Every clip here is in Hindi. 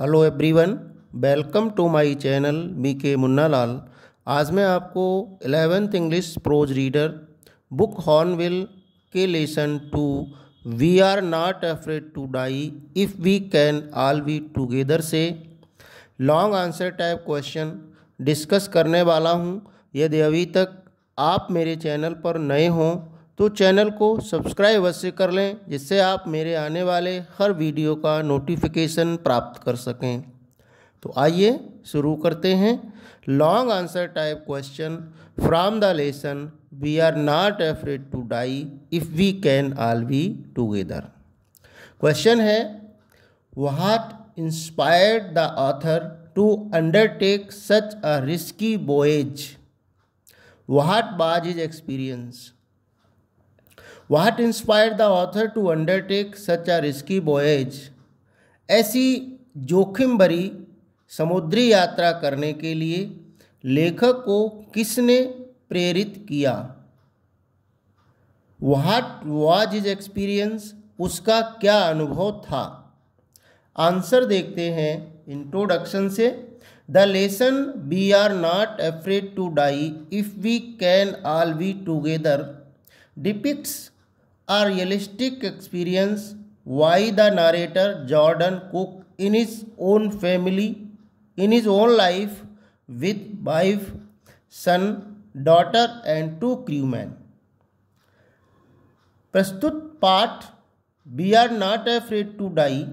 hello everyone welcome to my channel B K Munna Lal आज मैं आपको eleventh English prose reader book Hornbill के lesson two we are not afraid to die if we can all be together से long answer type question discuss करने वाला हूँ यदि अभी तक आप मेरे चैनल पर नए हों तो चैनल को सब्सक्राइब अवश्य कर लें जिससे आप मेरे आने वाले हर वीडियो का नोटिफिकेशन प्राप्त कर सकें तो आइए शुरू करते हैं long answer type question from the lesson we are not afraid to die if we can all be together question है what inspired the author to undertake such a risky voyage what was his experience what inspire the author to undertake such a risky voyage ऐसी जोखिम भरी समुद्री यात्रा करने के लिए लेखक को किसने प्रेरित किया वाट वॉज इज एक्सपीरियंस उसका क्या अनुभव था आंसर देखते हैं इंट्रोडक्शन से the lesson we are not afraid to die if we can all be together depicts a realistic experience by the narrator Jordan Cook in his own family in his own life with wife son daughter and two crewmen प्रस्तुत पाठ we are not afraid to die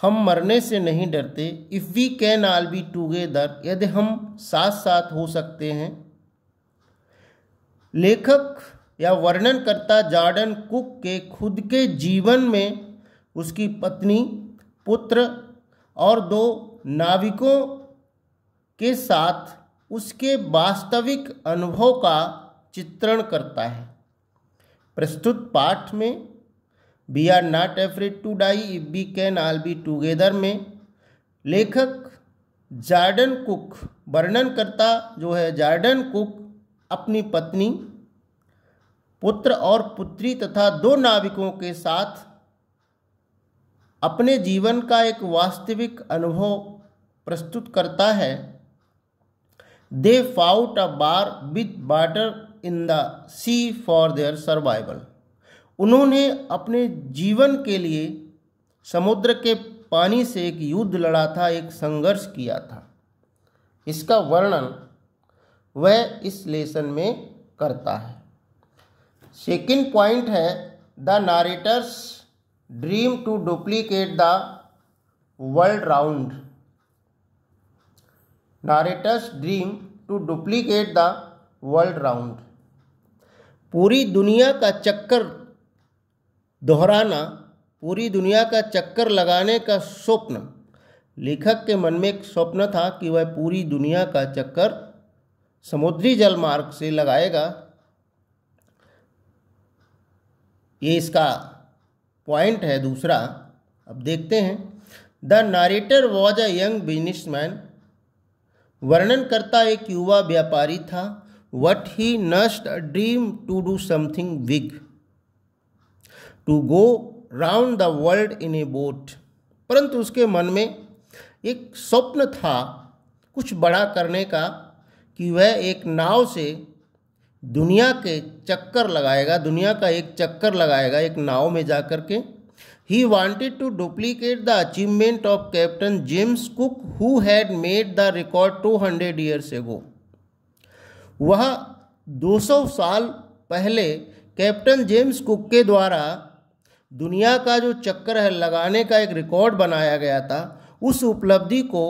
हम मरने से नहीं डरते if we can all be together यदि हम साथ साथ हो सकते हैं लेखक या वर्णनकर्ता जॉर्डन कुक के खुद के जीवन में उसकी पत्नी पुत्र और दो नाविकों के साथ उसके वास्तविक अनुभव का चित्रण करता है प्रस्तुत पाठ में we are not afraid to die if we can all be together में लेखक जार्डन कुक वर्णनकर्ता जो है जार्डन कुक अपनी पत्नी पुत्र और पुत्री तथा दो नाविकों के साथ अपने जीवन का एक वास्तविक अनुभव प्रस्तुत करता है they fought a war with water in the sea for their survival उन्होंने अपने जीवन के लिए समुद्र के पानी से एक युद्ध लड़ा था एक संघर्ष किया था इसका वर्णन वह इस लेसन में करता है सेकेंड पॉइंट है the narrator's dream to duplicate the world round narrator's dream to duplicate the world round पूरी दुनिया का चक्कर दोहराना पूरी दुनिया का चक्कर लगाने का स्वप्न लेखक के मन में एक स्वप्न था कि वह पूरी दुनिया का चक्कर समुद्री जल मार्ग से लगाएगा ये इसका पॉइंट है दूसरा अब देखते हैं the narrator was a young businessman वर्णनकर्ता एक युवा व्यापारी था but he nursed dream to do something big to go round the world in a boat परंतु उसके मन में एक स्वप्न था कुछ बड़ा करने का कि वह एक नाव से दुनिया के चक्कर लगाएगा दुनिया का एक चक्कर लगाएगा एक नाव में जा कर के he wanted to duplicate the achievement of Captain James Cook who had made the record two hundred years ago वह 200 साल पहले कैप्टन जेम्स कुक के द्वारा दुनिया का जो चक्कर है लगाने का एक रिकॉर्ड बनाया गया था उस उपलब्धि को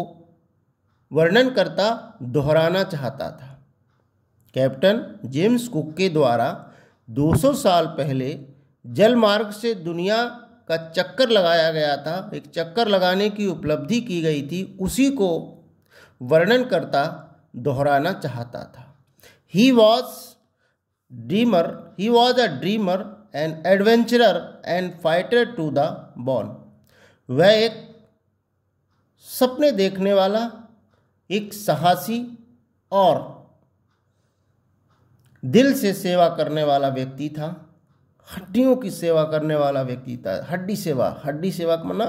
वर्णन करता दोहराना चाहता था कैप्टन जेम्स कुक के द्वारा 200 साल पहले जलमार्ग से दुनिया का चक्कर लगाया गया था एक चक्कर लगाने की उपलब्धि की गई थी उसी को वर्णन करता दोहराना चाहता था he was dreamer he was a dreamer and adventurer and fighter to the bone वह एक सपने देखने वाला एक साहसी और दिल से सेवा करने वाला व्यक्ति था हड्डियों की सेवा करने वाला व्यक्ति था हड्डी सेवा हड्डी सेवा का मना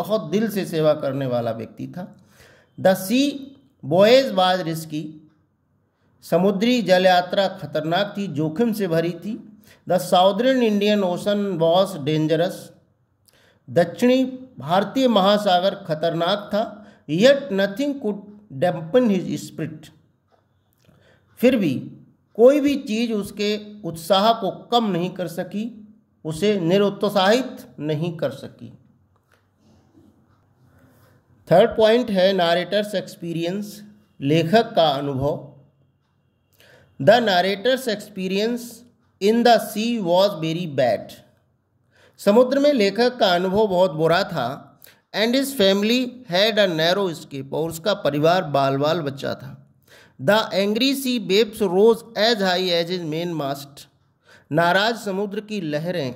बहुत दिल से सेवा करने वाला व्यक्ति था the sea voyage was risky समुद्री जल यात्रा खतरनाक थी जोखिम से भरी थी the southern Indian Ocean was dangerous दक्षिणी भारतीय महासागर खतरनाक था yet nothing could dampen his spirit फिर भी कोई भी चीज़ उसके उत्साह को कम नहीं कर सकी उसे निरुत्साहित नहीं कर सकी थर्ड पॉइंट है नारेटर्स एक्सपीरियंस लेखक का अनुभव the narrator's experience in the sea was very bad समुद्र में लेखक का अनुभव बहुत बुरा था and his family had a narrow escape और उसका परिवार बाल बाल बच्चा था the angry sea waves rose as high as his main mast नाराज समुद्र की लहरें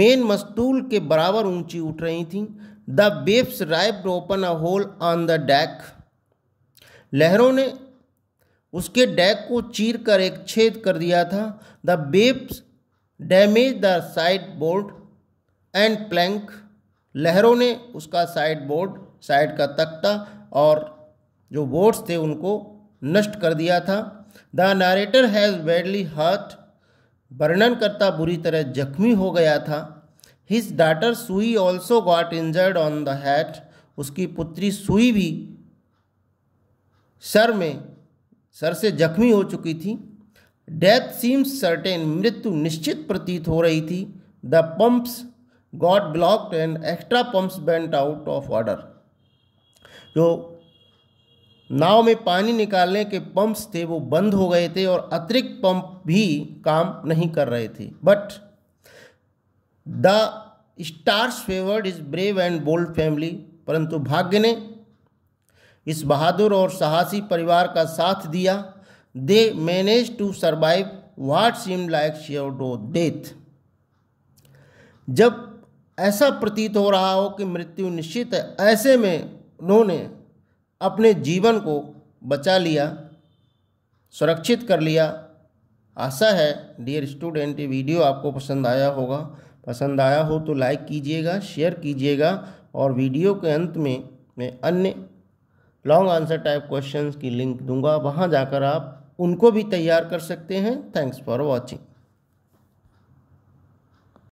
मेन मस्तूल के बराबर ऊंची उठ रही थीं the waves ripped open a hole on the deck लहरों ने उसके डैक को चीर कर एक छेद कर दिया था the waves damage the side board and plank लहरों ने उसका साइड बोर्ड साइड का तख्ता और जो बोर्ड्स थे उनको नष्ट कर दिया था the narrator has badly hurt वर्णन करता बुरी तरह जख्मी हो गया था his daughter Sue also got injured on the head उसकी पुत्री सुई भी सर में सर से जख्मी हो चुकी थी डेथ सीम्स सर्टेन मृत्यु निश्चित प्रतीत हो रही थी the pumps got blocked and extra pumps went out of order जो नाव में पानी निकालने के पंप्स थे वो बंद हो गए थे और अतिरिक्त पंप भी काम नहीं कर रहे थे but the stars favoured his brave and bold family परंतु भाग्य ने इस बहादुर और साहसी परिवार का साथ दिया they manage to survive what seem like sure do death जब ऐसा प्रतीत हो रहा हो कि मृत्यु निश्चित है ऐसे में उन्होंने अपने जीवन को बचा लिया सुरक्षित कर लिया आशा है डियर स्टूडेंट ये वीडियो आपको पसंद आया होगा पसंद आया हो तो लाइक कीजिएगा शेयर कीजिएगा और वीडियो के अंत में मैं अन्य लॉन्ग आंसर टाइप क्वेश्चंस की लिंक दूंगा वहाँ जाकर आप उनको भी तैयार कर सकते हैं थैंक्स फॉर वॉचिंग